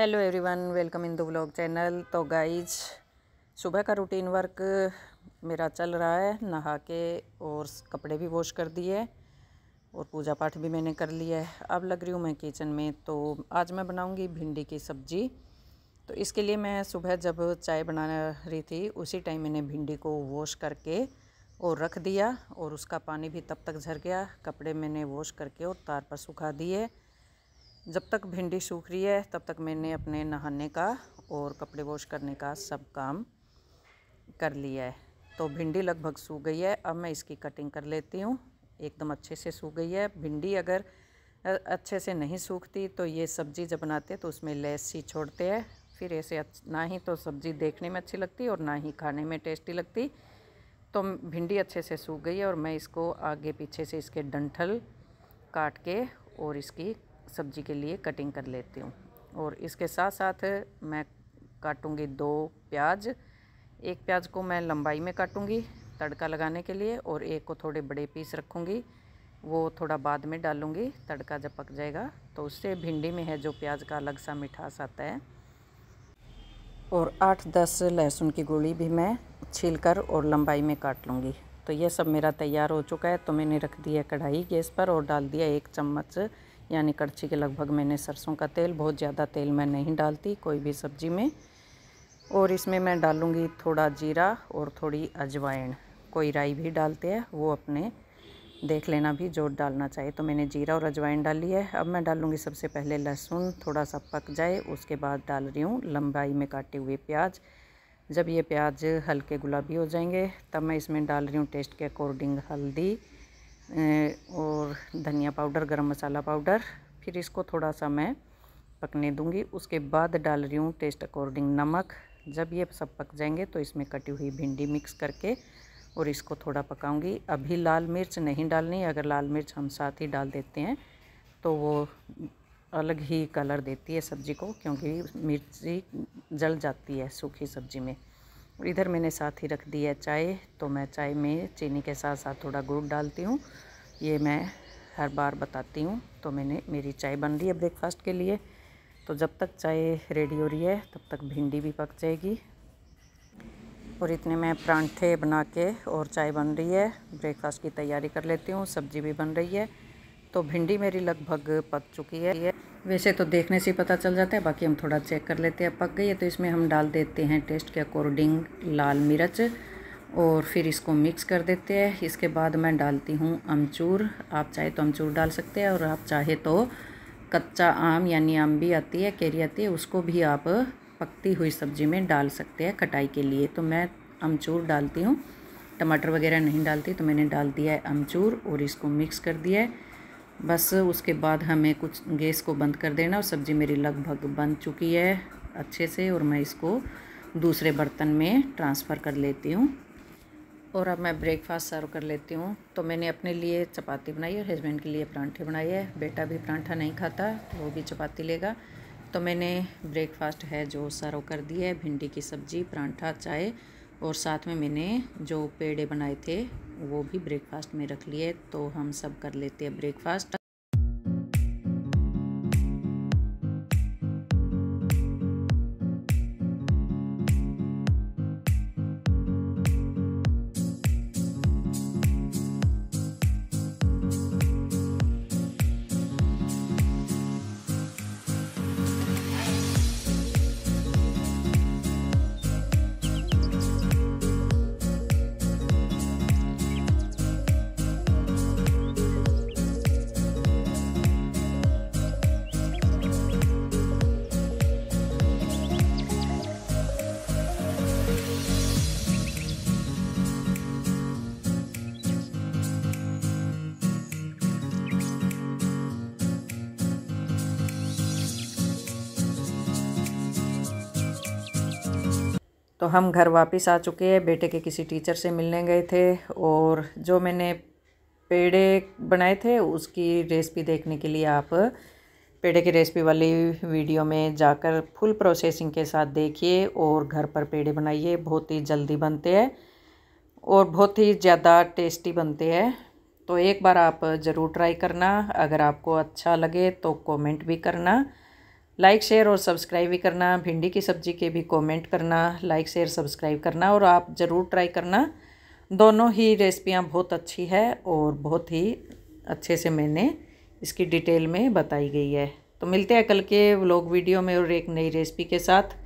hello everyone welcome in the vlog channel तो guys सुबह का रूटीन वर्क मेरा चल रहा है नहा के और कपड़े भी वॉश कर दिए और पूजा पाठ भी मैंने कर लिया है अब लग रही हूँ मैं किचन में तो आज मैं बनाऊँगी भिंडी की सब्ज़ी तो इसके लिए मैं सुबह जब चाय बना रही थी उसी टाइम मैंने भिंडी को वॉश करके और रख दिया और उसका पानी भी तब तक झर गया कपड़े मैंने वॉश करके और तार पर सुखा दिए जब तक भिंडी सूख रही है तब तक मैंने अपने नहाने का और कपड़े वॉश करने का सब काम कर लिया है तो भिंडी लगभग सूख गई है अब मैं इसकी कटिंग कर लेती हूँ एकदम अच्छे से सूख गई है भिंडी अगर अच्छे से नहीं सूखती तो ये सब्ज़ी जब बनाते तो उसमें लैस ही छोड़ते हैं फिर ऐसे ना ही तो सब्ज़ी देखने में अच्छी लगती और ना ही खाने में टेस्टी लगती तो भिंडी अच्छे से सूख गई है और मैं इसको आगे पीछे से इसके डंठल काट के और इसकी सब्जी के लिए कटिंग कर लेती हूँ और इसके साथ साथ मैं काटूँगी दो प्याज एक प्याज को मैं लंबाई में काटूँगी तड़का लगाने के लिए और एक को थोड़े बड़े पीस रखूँगी वो थोड़ा बाद में डालूँगी तड़का जब पक जाएगा तो उससे भिंडी में है जो प्याज का अलग सा मिठास आता है और आठ दस लहसुन की गोली भी मैं छील कर और लंबाई में काट लूँगी तो यह सब मेरा तैयार हो चुका है तो मैंने रख दिया कढ़ाई गैस पर और डाल दिया एक चम्मच यानी कड़छी के लगभग मैंने सरसों का तेल बहुत ज़्यादा तेल मैं नहीं डालती कोई भी सब्ज़ी में और इसमें मैं डालूँगी थोड़ा जीरा और थोड़ी अजवाइन कोई राई भी डालते हैं वो अपने देख लेना भी जो डालना चाहिए तो मैंने जीरा और अजवाइन डाली है अब मैं डालूँगी सबसे पहले लहसुन थोड़ा सा पक जाए उसके बाद डाल रही हूँ लंबाई में काटे हुए प्याज जब ये प्याज हल्के गुलाबी हो जाएंगे तब मैं इसमें डाल रही हूँ टेस्ट के अकॉर्डिंग हल्दी और धनिया पाउडर गरम मसाला पाउडर फिर इसको थोड़ा सा मैं पकने दूंगी उसके बाद डाल रही हूँ टेस्ट अकॉर्डिंग नमक जब ये सब पक जाएंगे तो इसमें कटी हुई भिंडी मिक्स करके और इसको थोड़ा पकाऊंगी अभी लाल मिर्च नहीं डालनी अगर लाल मिर्च हम साथ ही डाल देते हैं तो वो अलग ही कलर देती है सब्ज़ी को क्योंकि मिर्ची जल जाती है सूखी सब्ज़ी में इधर मैंने साथ ही रख दी है चाय तो मैं चाय में चीनी के साथ साथ थोड़ा गुड़ डालती हूँ ये मैं हर बार बताती हूँ तो मैंने मेरी चाय बन रही है ब्रेकफास्ट के लिए तो जब तक चाय रेडी हो रही है तब तक भिंडी भी पक जाएगी और इतने में परांठे बना के और चाय बन रही है ब्रेकफास्ट की तैयारी कर लेती हूँ सब्ज़ी भी बन रही है तो भिंडी मेरी लगभग पक चुकी है वैसे तो देखने से ही पता चल जाता है बाकी हम थोड़ा चेक कर लेते हैं पक गई है तो इसमें हम डाल देते हैं टेस्ट के अकॉर्डिंग लाल मिर्च और फिर इसको मिक्स कर देते हैं इसके बाद मैं डालती हूँ अमचूर आप चाहे तो अमचूर डाल सकते हैं और आप चाहे तो कच्चा आम यानी आम भी आती है कैरी आती है उसको भी आप पकती हुई सब्ज़ी में डाल सकते हैं कटाई के लिए तो मैं अमचूर डालती हूँ टमाटर वगैरह नहीं डालती तो मैंने डाल दिया है अमचूर और इसको मिक्स कर दिया है बस उसके बाद हमें कुछ गैस को बंद कर देना और सब्ज़ी मेरी लगभग बन चुकी है अच्छे से और मैं इसको दूसरे बर्तन में ट्रांसफ़र कर लेती हूँ और अब मैं ब्रेकफास्ट सर्व कर लेती हूँ तो मैंने अपने लिए चपाती बनाई और हस्बैंड के लिए परांठे बनाए हैं बेटा भी परांठा नहीं खाता तो वो भी चपाती लेगा तो मैंने ब्रेकफास्ट है जो सर्व कर दी है भिंडी की सब्ज़ी परांठा चाय और साथ में मैंने जो पेड़े बनाए थे वो भी ब्रेकफास्ट में रख लिए तो हम सब कर लेते हैं ब्रेकफास्ट तो हम घर वापस आ चुके हैं बेटे के किसी टीचर से मिलने गए थे और जो मैंने पेड़े बनाए थे उसकी रेसिपी देखने के लिए आप पेड़े की रेसिपी वाली वीडियो में जाकर फुल प्रोसेसिंग के साथ देखिए और घर पर पेड़े बनाइए बहुत ही जल्दी बनते हैं और बहुत ही ज़्यादा टेस्टी बनते हैं तो एक बार आप ज़रूर ट्राई करना अगर आपको अच्छा लगे तो कमेंट भी करना लाइक शेयर और सब्सक्राइब भी करना भिंडी की सब्ज़ी के भी कमेंट करना लाइक शेयर सब्सक्राइब करना और आप ज़रूर ट्राई करना दोनों ही रेसिपियाँ बहुत अच्छी है और बहुत ही अच्छे से मैंने इसकी डिटेल में बताई गई है तो मिलते हैं कल के व्लॉग वीडियो में और एक नई रेसिपी के साथ